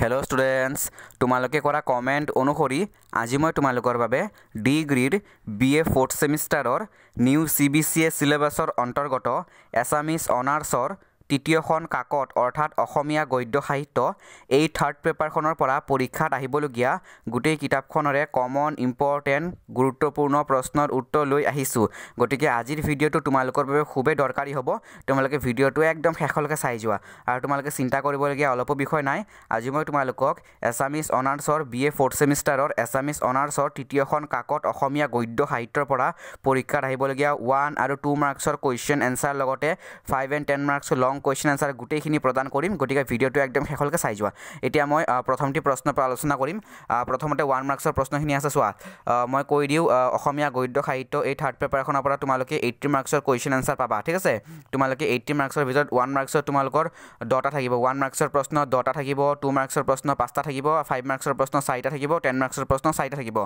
hello' students তোমালোকে কৰা comment অনুসৰি আজি মই তোমালোকৰ বাবে ডিগ্ৰীৰ বি এ ফৰ্থ ছেমিষ্টাৰৰ new C B C A ছিলেবাছৰ অন্তৰ্গত এছামিছ অনাৰ্ছৰ তৃতীয়খন কাকত অৰ্থাৎ অসমীয়া গদ্য সাহিত্য এই থাৰ্ড পেপাৰখনৰ পৰা পৰীক্ষাত আহিবলগীয়া গোটেই কিতাপখনৰে কমন ইম্পৰ্টেণ্ট গুৰুত্বপূৰ্ণ প্ৰশ্নৰ উত্তৰ লৈ আহিছোঁ গতিকে আজিৰ ভিডিঅ'টো তোমালোকৰ বাবে খুবেই দৰকাৰী হ'ব তোমালোকে ভিডিঅ'টো একদম শেষলৈকে চাই যোৱা আৰু তোমালোকে চিন্তা কৰিবলগীয়া অলপো বিষয় নাই আজি মই তোমালোকক এছামিছ অনাৰ্ছৰ বি এ ফ'ৰ্থ ছেমিষ্টাৰৰ এছামিছ অনাৰ্ছৰ তৃতীয়খন কাকত অসমীয়া গদ্য সাহিত্যৰ পৰা পৰীক্ষাত আহিবলগীয়া ওৱান আৰু টু মাৰ্কছৰ কুৱেশ্যন এনচাৰ লগতে five and ten marks long question answer গোটেইখিনি প্ৰদান কৰিম গতিকে ভিডিঅ'টো একদম শেষলৈকে চাই যোৱা এতিয়া মই প্ৰথমটি প্ৰশ্নৰ পৰা আলোচনা কৰিম প্ৰথমতে ওৱান মাৰ্কছৰ প্ৰশ্নখিনি আছে চোৱা মই কৈ দিওঁ অসমীয়া গদ্য সাহিত্য এই থাৰ্ড পেপাৰখনৰ পৰা তোমালোকে এইট্টি মাৰ্কছৰ কুৱেশ্যন এনচাৰ পাবা ঠিক আছে তোমালোকে এইট্টি মাৰ্কছৰ ভিতৰত ওৱান মাৰ্কছৰ তোমালোকৰ দহটা থাকিব ওৱান মাৰ্কছৰ প্ৰশ্ন দহটা থাকিব টু মাৰ্কছৰ প্ৰশ্ন পাঁচটা থাকিব ফাইভ মাৰ্কছৰ প্ৰশ্ন চাৰিটা থাকিব টেন মাৰ্কছৰ প্ৰশ্ন চাৰিটা থাকিব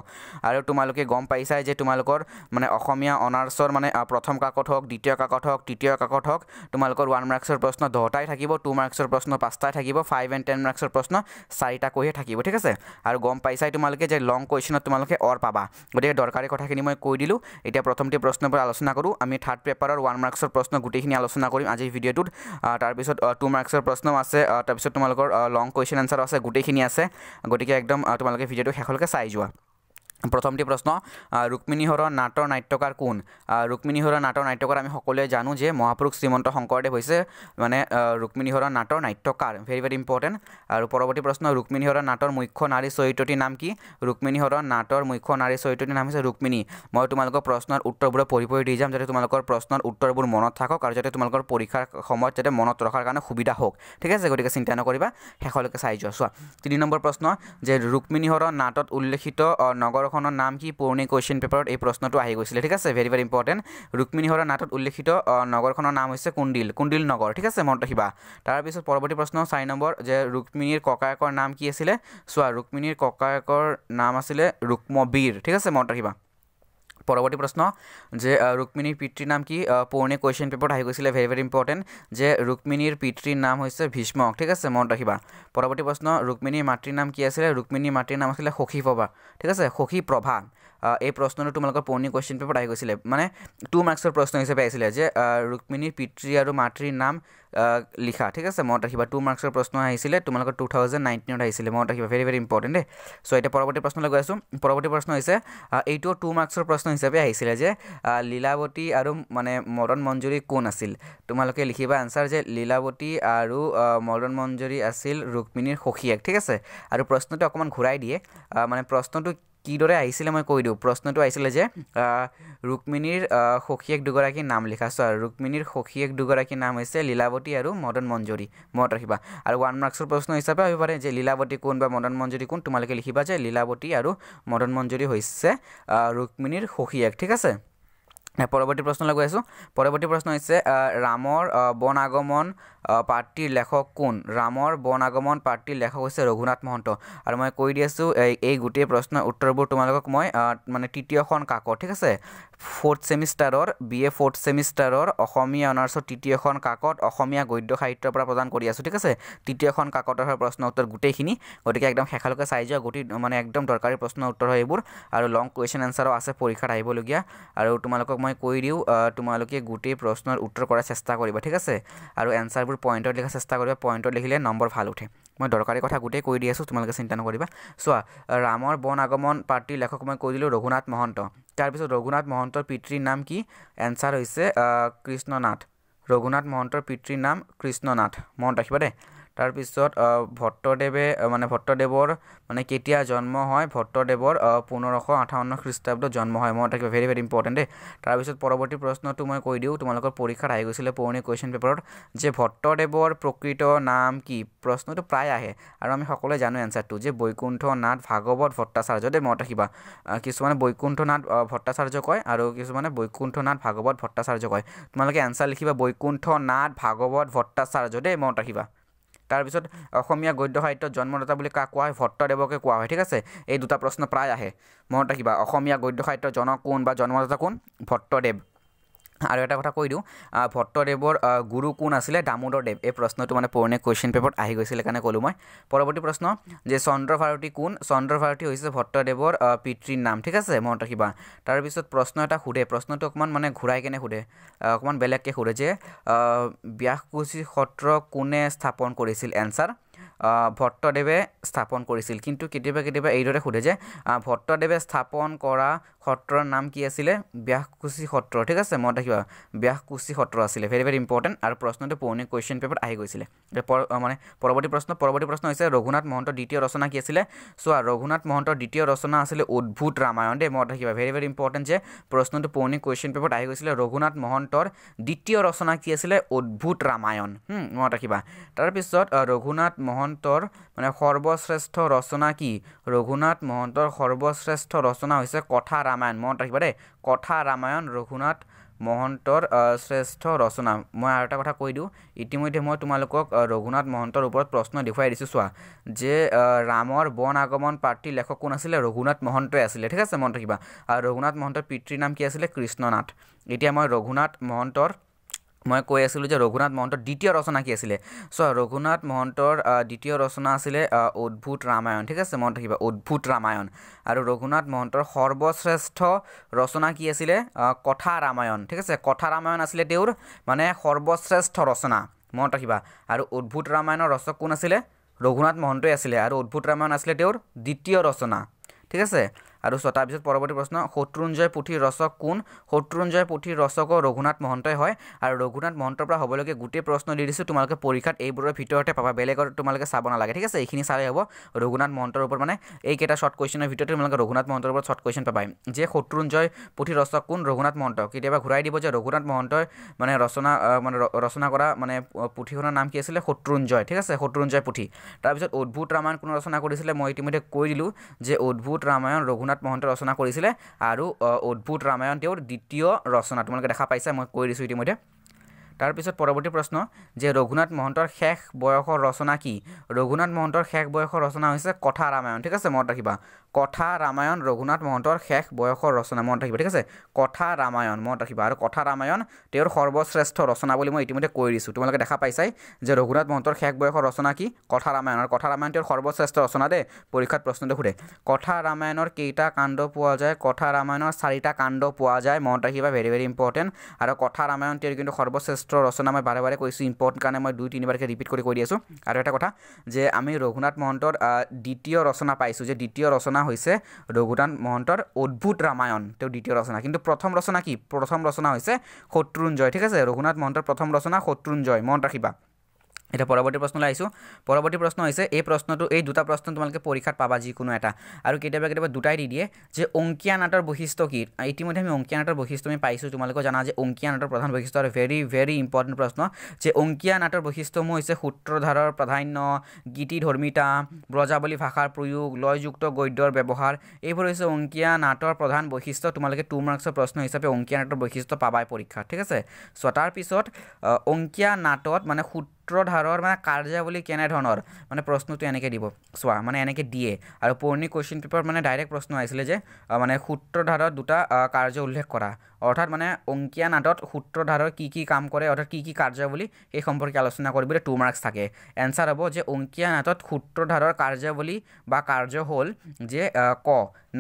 আৰু তোমালোকে গম পাইছাই যে তোমালোকৰ মানে অসমীয়া অনাৰ্ছৰ মানে প্ৰথম কাকত হওক দ্বিতীয় কাকত হওক তৃতীয় কাকত হওক তোমালোকৰ ওৱান মাৰ্কছৰ মাৰ্কছৰ প্ৰশ্ন দহটাই থাকিব টু মাৰ্কছৰ প্ৰশ্ন পাঁচটাই থাকিব ফাইভ এণ্ড টেন মাৰ্কছৰ প্ৰশ্ন চাৰিটাকৈহে থাকিব ঠিক আছে আৰু গম পাইছাই তোমালোকে যে লং কুৱেশ্যনত তোমালোকে অৰ পাবা গতিকে দৰকাৰী কথাখিনি মই কৈ দিলোঁ এতিয়া প্ৰথমতে প্ৰশ্নবোৰ আলোচনা কৰোঁ আমি থাৰ্ড পেপাৰৰ ওৱান মাৰ্কছৰ প্ৰশ্ন গোটেইখিনি আলোচনা কৰিম আজিৰ ভিডিঅ'টোত তাৰপিছত টু মাৰ্কছৰ প্ৰশ্নও আছে তাৰপিছত তোমালোকৰ লং কুৱেশ্যন এনচাৰো আছে গোটেইখিনি আছে গতিকে একদম তোমালোকে ভিডিঅ'টো শেষলৈকে চাই যোৱা প্ৰথমটি প্ৰশ্ন ৰুক্মিণীহৰৰ নাটৰ নাট্যকাৰ কোন ৰুক্মিণীহৰৰ নাটৰ নাট্যকাৰ আমি সকলোৱে জানো যে মহাপুৰুষ শ্ৰীমন্ত শংকৰদেৱ হৈছে মানে ৰুক্মিণীহৰৰ নাটৰ নাট্যকাৰ ভেৰি ভেৰি ইম্পৰ্টেণ্ট আৰু পৰৱৰ্তী প্ৰশ্ন ৰুক্মিণীহৰৰ নাটৰ মুখ্য নাৰী চৰিত্ৰটিৰ নাম কি ৰুক্মিণীহৰৰ নাটৰ মুখ্য নাৰী চৰিত্ৰটিৰ নাম হৈছে ৰুক্মিণী মই তোমালোকৰ প্ৰশ্নৰ উত্তৰবোৰৰ পঢ়ি পঢ়ি দি যাম যাতে তোমালোকৰ প্ৰশ্নৰ উত্তৰবোৰ মনত থাকক আৰু যাতে তোমালোকৰ পৰীক্ষাৰ সময়ত যাতে মনত ৰখাৰ কাৰণে সুবিধা হওক ঠিক আছে গতিকে চিন্তা নকৰিবা শেষলৈকে চাই যোৱা চোৱা তিনি নম্বৰ প্ৰশ্ন যে ৰুক্মিণীহৰৰ নাটত উল্লেখিত নগৰ নাটকখনৰ নাম কি পুৰণি কুৱেশ্যন পেপাৰত এই প্ৰশ্নটো আহি গৈছিলে ঠিক আছে ভেৰি ভেৰি ইম্পৰ্টেণ্ট ৰুক্মিণীহৰৰ নাটত উল্লেখিত নগৰখনৰ নাম হৈছে কুণ্ডিল কুণ্ডিল নগৰ ঠিক আছে মনত ৰাখিবা তাৰপিছত পৰৱৰ্তী প্ৰশ্ন চাৰি নম্বৰ যে ৰুক্মিণীৰ ককায়েকৰ নাম কি আছিলে চোৱা ৰুক্মিণীৰ ককায়েকৰ নাম আছিলে ৰুক্মবীৰ ঠিক আছে মনত ৰাখিবা পৰৱৰ্তী প্ৰশ্ন যে ৰুক্মিণীৰ পিতৃৰ নাম কি পুৰণি কুৱেশ্যন পেপাৰত আহি গৈছিলে ভেৰি ভেৰি ইম্পৰ্টেণ্ট যে ৰুক্মিণীৰ পিতৃৰ নাম হৈছে ভীষ্ম ঠিক আছে মন ৰাখিবা পৰৱৰ্তী প্ৰশ্ন ৰুক্মিণীৰ মাতৃৰ নাম কি আছিলে ৰুক্মিণীৰ মাতৃৰ নাম আছিলে সখী প্ৰভা ঠিক আছে সখী প্ৰভা এই প্ৰশ্নটো তোমালোকৰ পুৰণি কুৱেশ্যন পেপাৰত আহি গৈছিলে মানে টু মাৰ্কছৰ প্ৰশ্ন হিচাপে আহিছিলে যে ৰুক্মিণীৰ পিতৃ আৰু মাতৃৰ নাম লিখা ঠিক আছে মনত ৰাখিবা টু মাৰ্কছৰ প্ৰশ্ন আহিছিলে তোমালোকৰ টু থাউজেণ্ড নাইনটিনত আহিছিলে মনত ৰাখিবা ভেৰি ভেৰি ইম্পৰ্টেণ্ট দেই চ' এতিয়া পৰৱৰ্তী প্ৰশ্ন লগাই আছোঁ পৰৱৰ্তী প্ৰশ্ন হৈছে এইটোও টু মাৰ্কছৰ প্ৰশ্ন হিচাপে আহিছিলে যে লীলাৱতী আৰু মানে মদন মঞ্জুৰী কোন আছিল তোমালোকে লিখিবা আনচাৰ যে লীলাৱতী আৰু মদন মঞ্জুৰী আছিল ৰুক্মিণীৰ সখীয়েক ঠিক আছে আৰু প্ৰশ্নটো অকণমান ঘূৰাই দিয়ে মানে প্ৰশ্নটো কিদৰে আহিছিলে মই কৈ দিওঁ প্ৰশ্নটো আহিছিলে যে ৰুক্মিণীৰ সখীয়েক দুগৰাকীৰ নাম লিখা চোৱা ৰুক্মিণীৰ সখীয়েক দুগৰাকীৰ নাম হৈছে লীলাৱতী আৰু মদন মঞ্জুৰী মনত ৰাখিবা আৰু ওৱান মাৰ্কছৰ প্ৰশ্ন হিচাপে আহিব পাৰে যে লীলাৱতী কোন বা মদন মঞ্জুৰী কোন তোমালোকে লিখিবা যে লীলাৱতী আৰু মদন মঞ্জুৰী হৈছে ৰুক্মিণীৰ সখীয়েক ঠিক আছে পৰৱৰ্তী প্ৰশ্নলৈ গৈ আছোঁ পৰৱৰ্তী প্ৰশ্ন হৈছে ৰামৰ বন আগমন পাৰ্টীৰ লেখক কোন ৰামৰ বন আগমন পাৰ্টীৰ লেখক হৈছে ৰঘুনাথ মহন্ত আৰু মই কৈ দি আছোঁ এই গোটেই প্ৰশ্নৰ উত্তৰবোৰ তোমালোকক মই মানে তৃতীয়খন কাকত ঠিক আছে ফৰ্থ ছেমিষ্টাৰৰ বি এ ফৰ্থ ছেমিষ্টাৰৰ অসমীয়া অনাৰ্চৰ তৃতীয়খন কাকত অসমীয়া গদ্য সাহিত্যৰ পৰা প্ৰদান কৰি আছোঁ ঠিক আছে তৃতীয়খন কাকতৰ হয় প্ৰশ্ন উত্তৰ গোটেইখিনি গতিকে একদম শেষলৈকে চাই যোৱা গোটেই মানে একদম দৰকাৰী প্ৰশ্ন উত্তৰ হয় এইবোৰ আৰু লং কুৱেশ্যন এনচাৰো আছে পৰীক্ষাত আহিবলগীয়া আৰু তোমালোকক মই কৈ দিওঁ তোমালোকে গোটেই প্ৰশ্নৰ উত্তৰ কৰাৰ চেষ্টা কৰিবা ঠিক আছে আৰু এনচাৰবোৰ পইণ্টত লিখাৰ চেষ্টা কৰিবা পইণ্টত লিখিলে নম্বৰ ভাল উঠে মই দৰকাৰী কথা গোটেই কৈ দি আছোঁ তোমালোকে চিন্তা নকৰিবা চোৱা ৰামৰ বন আগমন পাৰ্টিৰ লেখক মই কৈ দিলোঁ ৰঘুনাথ মহন্ত তাৰপিছত ৰঘুনাথ মহন্তৰ পিতৃৰ নাম কি এনচাৰ হৈছে কৃষ্ণনাথ ৰঘুনাথ মহন্তৰ পিতৃৰ নাম কৃষ্ণনাথ মনত ৰাখিবা দেই তাৰপিছত ভট্টদেৱে মানে ভট্টদেৱৰ মানে কেতিয়া জন্ম হয় ভট্টদেৱৰ পোন্ধৰশ আঠাৱন্ন খ্ৰীষ্টাব্দত জন্ম হয় মই থাকিব ভেৰি ভেৰি ইম্পৰ্টেণ্ট দেই তাৰপিছত পৰৱৰ্তী প্ৰশ্নটো মই কৈ দিওঁ তোমালোকৰ পৰীক্ষাত আহি গৈছিলে পুৰণি কুৱেশ্যন পেপাৰত যে ভট্টদেৱৰ প্ৰকৃত নাম কি প্ৰশ্নটো প্ৰায় আহে আৰু আমি সকলোৱে জানো এনচাৰটো যে বৈকুণ্ঠনাথ ভাগৱত ভট্টাচাৰ্য দেই মনত ৰাখিবা কিছুমানে বৈকুণ্ঠনাথ ভট্টাচাৰ্য কয় আৰু কিছুমানে বৈকুণ্ঠনাথ ভাগৱত ভট্টাচাৰ্য কয় তোমালোকে এনচাৰ লিখিবা বৈকুণ্ঠনাথ ভাগৱত ভট্টাচাৰ্য দেই মনত ৰাখিবা তাৰপিছত অসমীয়া গদ্য সাহিত্যত জন্মদাতা বুলি কাক কোৱা হয় ভট্টদেৱকে কোৱা হয় ঠিক আছে এই দুটা প্ৰশ্ন প্ৰায় আহে মনত ৰাখিবা অসমীয়া গদ্য সাহিত্যৰ জন কোন বা জন্মদাতা কোন ভট্টদেৱ আৰু এটা কথা কৈ দিওঁ ভট্টদেৱৰ গুৰু কোন আছিলে দামোদৰদেৱ এই প্ৰশ্নটো মানে পুৰণি কুৱেশ্যন পেপাৰত আহি গৈছিলে সেইকাৰণে ক'লোঁ মই পৰৱৰ্তী প্ৰশ্ন যে চন্দ্ৰভাৰতী কোন চন্দ্ৰভাৰতী হৈছে ভট্টদেৱৰ পিতৃৰ নাম ঠিক আছে মনত ৰাখিবা তাৰপিছত প্ৰশ্ন এটা সোধে প্ৰশ্নটো অকণমান মানে ঘূৰাই কেনে সোধে অকণমান বেলেগকৈ সোধে যে ব্যাসকুচি সত্ৰ কোনে স্থাপন কৰিছিল এনচাৰ ভট্টদেৱে স্থাপন কৰিছিল কিন্তু কেতিয়াবা কেতিয়াবা এইদৰে সোধে যে ভট্টদেৱে স্থাপন কৰা সত্ৰৰ নাম কি আছিলে ব্যাসকুচি সত্ৰ ঠিক আছে মনত ৰাখিবা ব্যাসকুচি সত্ৰ আছিলে ভেৰি ভেৰি ইম্পৰ্টেণ্ট আৰু প্ৰশ্নটো পুৰণি কুৱেশ্যন পেপাৰত আহি গৈছিলে মানে পৰৱৰ্তী প্ৰশ্ন পৰৱৰ্তী প্ৰশ্ন হৈছে ৰঘুনাথ মহন্তৰ দ্বিতীয় ৰচনা কি আছিলে চোৱা ৰঘুনাথ মহন্তৰ দ্বিতীয় ৰচনা আছিলে অদ্ভুত ৰামায়ণ দেই মনত ৰাখিবা ভেৰি ভেৰি ইম্পৰ্টেণ্ট যে প্ৰশ্নটো পুৰণি কুৱেশ্যন পেপাৰত আহি গৈছিলে ৰঘুনাথ মহন্তৰ দ্বিতীয় ৰচনা কি আছিলে অদ্ভুত ৰামায়ণ মনত ৰাখিবা তাৰপিছত ৰঘুনাথ মহন্তৰ মানে সৰ্বশ্ৰেষ্ঠ ৰচনা কি ৰঘুনাথ মহন্তৰ সৰ্বশ্ৰেষ্ঠ ৰচনা হৈছে কথা ৰামায়ণ মনত ৰাখিব দেই কথা ৰামায়ণ ৰঘুনাথ মহন্তৰ শ্ৰেষ্ঠ ৰচনা মই আৰু এটা কথা কৈ দিওঁ ইতিমধ্যে মই তোমালোকক ৰঘুনাথ মহন্তৰ ওপৰত প্ৰশ্ন দেখুৱাই দিছোঁ চোৱা যে ৰামৰ বন আগমন পাৰ্টীৰ লেখক কোন আছিলে ৰঘুনাথ মহন্তই আছিলে ঠিক আছে মনত ৰাখিবা আৰু ৰঘুনাথ মহন্তৰ পিতৃৰ নাম কি আছিলে কৃষ্ণনাথ এতিয়া মই ৰঘুনাথ মহন্তৰ মই কৈ আছিলোঁ যে ৰঘুনাথ মহন্তৰ দ্বিতীয় ৰচনা কি আছিলে চ' ৰঘুনাথ মহন্তৰ দ্বিতীয় ৰচনা আছিলে অদ্ভুত ৰামায়ণ ঠিক আছে মনত ৰাখিবা অদ্ভুত ৰামায়ণ আৰু ৰঘুনাথ মহন্তৰ সৰ্বশ্ৰেষ্ঠ ৰচনা কি আছিলে কথা ৰামায়ণ ঠিক আছে কথা ৰামায়ণ আছিলে তেওঁৰ মানে সৰ্বশ্ৰেষ্ঠ ৰচনা মনত ৰাখিবা আৰু অদ্ভুত ৰামায়ণৰ ৰচক কোন আছিলে ৰঘুনাথ মহন্তই আছিলে আৰু অদ্ভুত ৰামায়ণ আছিলে তেওঁৰ দ্বিতীয় ৰচনা ঠিক আছে আৰু ছটাৰ পিছত পৰৱৰ্তী প্ৰশ্ন শত্ৰুঞ্জয় পুথি ৰচক কোন শত্ৰুঞ্জয় পুথিৰ ৰচকৰ ৰঘুনাথ মহন্তই হয় আৰু ৰঘুনাথ মহন্তৰ পৰা হ'বলগীয়া গোটেই প্ৰশ্ন দি দিছোঁ তোমালোকে পৰীক্ষাত এইবোৰৰ ভিতৰতে পাবা বেলেগত তোমালোকে চাব নালাগে ঠিক আছে এইখিনি চালে হ'ব ৰঘুনাথ মহন্তৰ ওপৰত মানে এইকেইটা শ্বৰ্ট কুৱেশ্যনৰ ভিতৰতে তোমালোকে ৰঘুনাথ মহন্তৰ ওপৰত শ্বৰ্ট কুৱেশ্যন পাবাই যে শত্ৰুঞ্জয় পুথি ৰচক কোন ৰঘুনাথ মহন্ত কেতিয়াবা ঘূৰাই দিব যে ৰঘুনাথ মহন্তই মানে ৰচনা মানে ৰচনা কৰা মানে পুথিখনৰ নাম কি আছিলে শত্ৰুঞ্জয় ঠিক আছে শত্ৰুঞ্জয় পুথি তাৰপিছত অদ্ভুত ৰামায়ণ কোনো ৰচনা কৰিছিলে মই ইতিমধ্যে কৈ দিলোঁ যে অদ্ভুত ৰামায়ণ ৰঘুনাথ ৰবীন্দ্ৰনাথ মহন্ত ৰচনা কৰিছিলে আৰু অদ্ভুত ৰামায়ণ তেওঁৰ দ্বিতীয় ৰচনা তোমালোকে দেখা পাইছা মই কৈ দিছোঁ ইতিমধ্যে তাৰপিছত পৰৱৰ্তী প্ৰশ্ন যে ৰঘুনাথ মহন্তৰ শেষ বয়সৰ ৰচনা কি ৰঘুনাথ মহন্তৰ শেষ বয়সৰ ৰচনা হৈছে কথা ৰামায়ণ ঠিক আছে মনত ৰাখিবা কথা ৰামায়ণ ৰঘুনাথ মহন্তৰ শেষ বয়সৰ ৰচনা মনত ৰাখিবা ঠিক আছে কথা ৰামায়ণ মনত ৰাখিবা আৰু কথা ৰামায়ণ তেওঁৰ সৰ্বশ্ৰেষ্ঠ ৰচনা বুলি মই ইতিমধ্যে কৈ দিছোঁ তোমালোকে দেখা পাইছাই যে ৰঘুনাথ মহন্তৰ শেষ বয়সৰ ৰচনা কি কথা ৰামায়ণ আৰু কথা ৰামায়ণ তেওঁৰ সৰ্বশ্ৰেষ্ঠ ৰচনা দেই পৰীক্ষাত প্ৰশ্নটো সোধে কথা ৰামায়ণৰ কেইটা কাণ্ড পোৱা যায় কথা ৰামায়ণৰ চাৰিটা কাণ্ড পোৱা যায় মনত ৰাখিবা ভেৰি ভেৰি ইম্পৰ্টেণ্ট আৰু কথা ৰামায়ণ তেওঁৰ কিন্তু সৰ্বশ্ৰেষ্ঠ পাত্ৰ ৰচনা মই বাৰে বাৰে কৈছোঁ ইম্পৰ্টেণ্ট কাৰণে মই দুই তিনিবাৰকৈ ৰিপিট কৰি কৈ দি আছোঁ আৰু এটা কথা যে আমি ৰঘুনাথ মহন্তৰ দ্বিতীয় ৰচনা পাইছোঁ যে দ্বিতীয় ৰচনা হৈছে ৰঘুনাথ মহন্তৰ অদ্ভুত ৰামায়ণ তেওঁ দ্বিতীয় ৰচনা কিন্তু প্ৰথম ৰচনা কি প্ৰথম ৰচনা হৈছে শত্ৰুঞ্জয় ঠিক আছে ৰঘুনাথ মহন্তৰ প্ৰথম ৰচনা শত্ৰুঞ্জয় মনত ৰাখিবা এটা পৰৱৰ্তী প্ৰশ্নলৈ আহিছোঁ পৰৱৰ্তী প্ৰশ্ন হৈছে এই প্ৰশ্নটো এই দুটা প্ৰশ্ন তোমালোকে পৰীক্ষাত পাবা যিকোনো এটা আৰু কেতিয়াবা কেতিয়াবা দুটাই দি দিয়ে যে অংকীয়া নাটৰ বৈশিষ্ট্য কি ইতিমধ্যে আমি অংকীয়া নাটৰ বৈশিষ্ট্য আমি পাইছোঁ তোমালোকৰ জানা যে অংকীয়া নাটৰ প্ৰধান বৈশিষ্ট্য আৰু ভেৰি ভেৰি ইম্পৰ্টেণ্ট প্ৰশ্ন যে অংকীয়া নাটৰ বৈশিষ্ট্যসমূহ হৈছে সূত্ৰধাৰৰ প্ৰাধান্য গীতিধৰ্মিতা ব্ৰজাৱলী ভাষাৰ প্ৰয়োগ লয়যুক্ত গদ্যৰ ব্যৱহাৰ এইবোৰ হৈছে অংকীয়া নাটৰ প্ৰধান বৈশিষ্ট্য তোমালোকে টু মাৰ্কছৰ প্ৰশ্ন হিচাপে অংকীয়া নাটৰ বৈশিষ্ট্য পাবাই পৰীক্ষাত ঠিক আছে চ' তাৰপিছত অংকীয়া নাটত মানে সূত্ৰ সূত্ৰধাৰৰ মানে কাৰ্যা বুলি কেনেধৰণৰ মানে প্ৰশ্নটো এনেকৈ দিব চোৱা মানে এনেকৈ দিয়ে আৰু পুৰণি কুৱেশ্যন পেপাৰত মানে ডাইৰেক্ট প্ৰশ্ন আহিছিলে যে মানে সূত্ৰধাৰত দুটা কাৰ্য উল্লেখ কৰা অৰ্থাৎ মানে অংকীয়া নাটত সূত্ৰধাৰৰ কি কি কাম কৰে অৰ্থাৎ কি কি কাৰ্য বুলি সেই সম্পৰ্কে আলোচনা কৰিবলৈ টু মাৰ্কছ থাকে এনচাৰ হ'ব যে অংকীয়া নাটত সূত্ৰধাৰৰ কাৰ্যাৱলী বা কাৰ্য হ'ল যে ক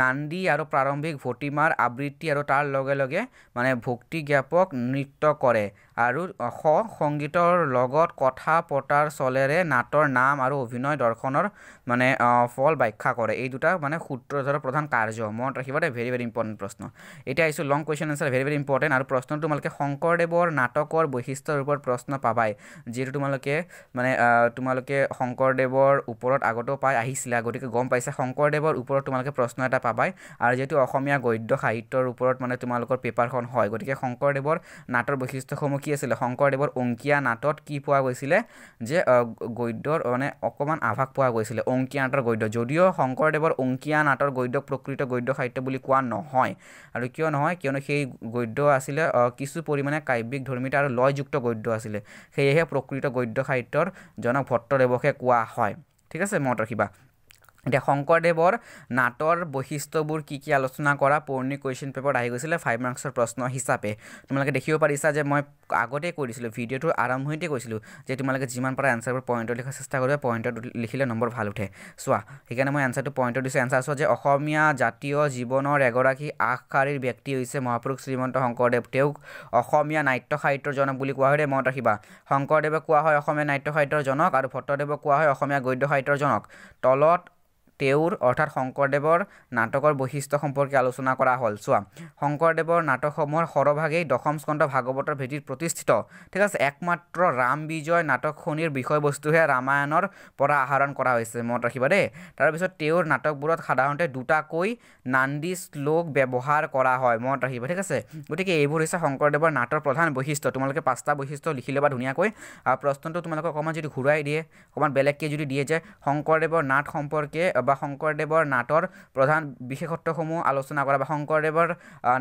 নান্দী আৰু প্ৰাৰম্ভিক ভটিমাৰ আবৃত্তি আৰু তাৰ লগে লগে মানে ভক্তিজ্ঞাপক নৃত্য কৰে আৰু স সংগীতৰ লগত কথা পতাৰ চলেৰে নাটৰ নাম আৰু অভিনয় দৰ্শনৰ মানে ফল ব্যাখ্যা কৰে এই দুটা মানে সূত্ৰধাৰৰ প্ৰধান কাৰ্য মনত ৰাখিব দেই ভেৰি ভেৰি ইম্পৰ্টেণ্ট প্ৰশ্ন এতিয়া আহিছোঁ long question answer very very important আৰু প্ৰশ্নটো তোমালোকে শংকৰদেৱৰ নাটকৰ বৈশিষ্ট্যৰ ওপৰত প্ৰশ্ন পাবাই যিহেতু তোমালোকে মানে তোমালোকে শংকৰদেৱৰ ওপৰত আগতেও পাই আহিছিলা গতিকে গম পাইছে শংকৰদেৱৰ ওপৰত তোমালোকে প্ৰশ্ন এটা পাবাই আৰু যিহেতু অসমীয়া গদ্য সাহিত্যৰ ওপৰত মানে তোমালোকৰ পেপাৰখন হয় গতিকে শংকৰদেৱৰ নাটৰ বৈশিষ্ট্যসমূহ আমুকি আছিলে শংকৰদেৱৰ অংকীয়া নাটত কি পোৱা গৈছিলে যে গদ্যৰ মানে অকণমান আভাস পোৱা গৈছিলে অংকীয়া নাটৰ গদ্য যদিও শংকৰদেৱৰ অংকীয়া নাটৰ গদ্যক প্ৰকৃত গদ্য সাহিত্য বুলি কোৱা নহয় আৰু কিয় নহয় কিয়নো সেই গদ্য আছিলে কিছু পৰিমাণে কাব্যিক ধৰ্মিতা আৰু লয়যুক্ত গদ্য আছিলে সেয়েহে প্ৰকৃত গদ্য সাহিত্যৰ জনক ভট্টদেৱকহে কোৱা হয় ঠিক আছে মনত ৰাখিবা এতিয়া শংকৰদেৱৰ নাটৰ বৈশিষ্ট্যবোৰ কি কি আলোচনা কৰা পুৰণি কুৱেশ্যন পেপাৰত আহি গৈছিলে ফাইভ মাৰ্কছৰ প্ৰশ্ন হিচাপে তোমালোকে দেখিব পাৰিছা যে মই আগতে কৈ ভিডিঅ'টোৰ আৰম্ভণিতে কৈছিলোঁ যে তোমালোকে যিমান পাৰা এনচাৰবোৰ পইণ্টত লিখাৰ চেষ্টা কৰিবা পইণ্টত লিখিলে নম্বৰ ভাল উঠে চোৱা সেইকাৰণে মই এনচাৰটো পইণ্টত দিছোঁ এনচাৰ চোৱা যে অসমীয়া জাতীয় জীৱনৰ এগৰাকী আগশাৰীৰ ব্যক্তি হৈছে মহাপুৰুষ শ্ৰীমন্ত শংকৰদেৱ তেওঁক অসমীয়া নাট্য সাহিত্যৰ জনক বুলি কোৱা হয় দেই মনত ৰাখিবা শংকৰদেৱক কোৱা হয় অসমীয়া নাট্য সাহিত্যৰ জনক আৰু ভট্টদেৱক কোৱা হয় অসমীয়া গদ্য সাহিত্যৰ জনক তলত তেওঁৰ অৰ্থাৎ শংকৰদেৱৰ নাটকৰ বৈশিষ্ট্য সম্পৰ্কে আলোচনা কৰা হ'ল চোৱা শংকৰদেৱৰ নাটকসমূহৰ সৰহভাগেই দশম স্কন্ধ ভাগৱতৰ ভেটিত প্ৰতিষ্ঠিত ঠিক আছে একমাত্ৰ ৰাম বিজয় নাটকখনিৰ বিষয়বস্তুহে ৰামায়ণৰ পৰা আহৰণ কৰা হৈছে মনত ৰাখিব দেই তাৰপিছত তেওঁৰ নাটকবোৰত সাধাৰণতে দুটাকৈ নান্দি শ্লোক ব্যৱহাৰ কৰা হয় মনত ৰাখিব ঠিক আছে গতিকে এইবোৰ হৈছে শংকৰদেৱৰ নাটৰ প্ৰধান বৈশিষ্ট্য তোমালোকে পাঁচটা বৈশিষ্ট্য লিখি ল'বা ধুনীয়াকৈ আৰু প্ৰশ্নটো তোমালোকে অকণমান যদি ঘূৰাই দিয়ে অকণমান বেলেগকৈ যদি দিয়ে যে শংকৰদেৱৰ নাট সম্পৰ্কে বা বা শংকৰদেৱৰ নাটৰ প্ৰধান বিশেষত্বসমূহ আলোচনা কৰা বা শংকৰদেৱৰ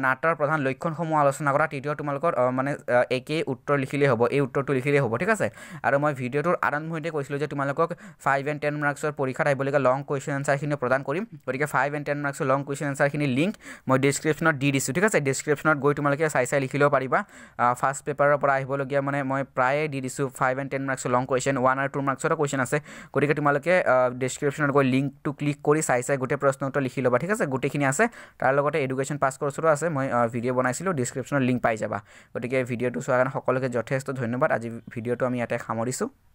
নাটৰ প্ৰধান লক্ষণসমূহ আলোচনা কৰা তেতিয়াও তোমালোকৰ মানে একেই উত্তৰ লিখিলেই হ'ব এই উত্তৰটো লিখিলেই হ'ব ঠিক আছে আৰু মই ভিডিঅ'টোৰ আৰম্ভণিতে কৈছিলোঁ যে তোমালোকক ফাইভ এণ্ড টেন মাৰ্কছৰ পৰীক্ষাত আহিবলগীয়া লং কুৱেশ্যন এনচাৰখিনি প্ৰদান কৰিম গতিকে ফাইভ এণ্ড টেন মাৰ্কছৰ লং কুৱেশ্যন এনচাৰখিনি লিংক মই ডিছক্ৰিপশ্যনত দি দিছোঁ ঠিক আছে ডিছক্ৰিপশ্যনত গৈ তোমালোকে চাই চাই লিখি ল'ব পাৰিবা ফাৰ্ষ্ট পেপাৰৰ পৰা আহিবলগীয়া মানে মই প্ৰায়ে দি দিছোঁ ফাইভ এণ্ড টেন মাৰ্কছৰ লং কুৱেশ্যন ওৱান আৰু টু মাৰ্কছৰো কুৱেশ্যন আছে গতিকে তোমালোকে ডিছক্ৰিপশ্যনত গৈ লিংকটো টু ক্লিক কৰি চাই চাই গোটেই প্ৰশ্ন উত্তৰ লিখি ল'বা ঠিক আছে গোটেইখিনি আছে তাৰ লগতে এডুকেশ্যন পাছ কৰ্চতো আছে মই ভিডিঅ' বনাইছিলোঁ ডিছক্ৰিপশ্যনত লিংক পাই যাবা গতিকে ভিডিঅ'টো চোৱাৰ কাৰণে সকলোকে যথেষ্ট ধন্যবাদ আজি ভিডিঅ'টো আমি ইয়াতে সামৰিছোঁ